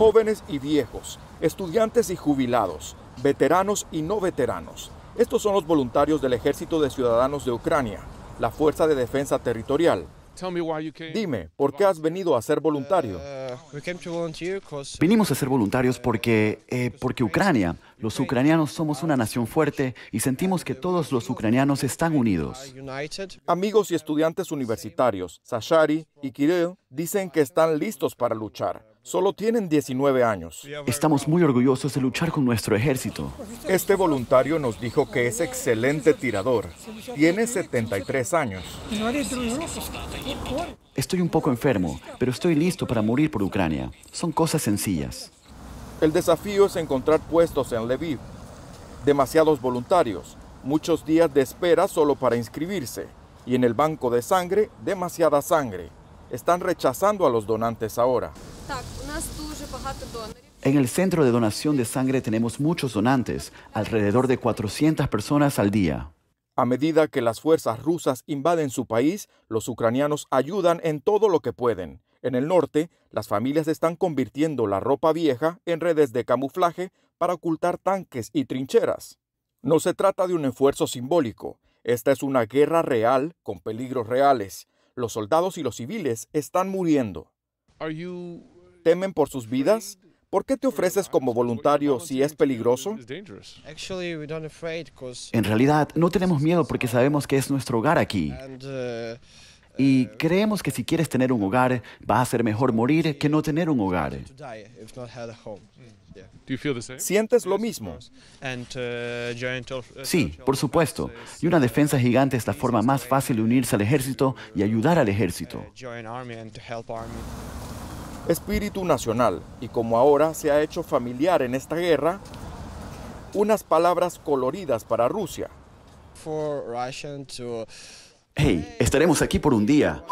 jóvenes y viejos, estudiantes y jubilados, veteranos y no veteranos. Estos son los voluntarios del Ejército de Ciudadanos de Ucrania, la Fuerza de Defensa Territorial. Dime, ¿por qué has venido a ser voluntario? Uh, Vinimos a ser voluntarios porque, eh, porque Ucrania, los ucranianos somos una nación fuerte y sentimos que todos los ucranianos están unidos. Amigos y estudiantes universitarios, Sashari y Kirill, dicen que están listos para luchar Solo tienen 19 años. Estamos muy orgullosos de luchar con nuestro ejército. Este voluntario nos dijo que es excelente tirador. Tiene 73 años. Estoy un poco enfermo, pero estoy listo para morir por Ucrania. Son cosas sencillas. El desafío es encontrar puestos en leviv Demasiados voluntarios, muchos días de espera solo para inscribirse. Y en el banco de sangre, demasiada sangre. Están rechazando a los donantes ahora. En el centro de donación de sangre tenemos muchos donantes, alrededor de 400 personas al día. A medida que las fuerzas rusas invaden su país, los ucranianos ayudan en todo lo que pueden. En el norte, las familias están convirtiendo la ropa vieja en redes de camuflaje para ocultar tanques y trincheras. No se trata de un esfuerzo simbólico, esta es una guerra real con peligros reales. Los soldados y los civiles están muriendo. ¿Temen por sus vidas? ¿Por qué te ofreces como voluntario si es peligroso? En realidad, no tenemos miedo porque sabemos que es nuestro hogar aquí. Uh, y uh, creemos que si quieres tener un hogar, va a ser mejor morir que no tener un hogar. ¿Sientes lo mismo? Uh, sí, por supuesto. Y una defensa gigante es la forma más fácil de unirse al ejército y ayudar al ejército espíritu nacional y como ahora se ha hecho familiar en esta guerra, unas palabras coloridas para Rusia. Hey, estaremos aquí por un día.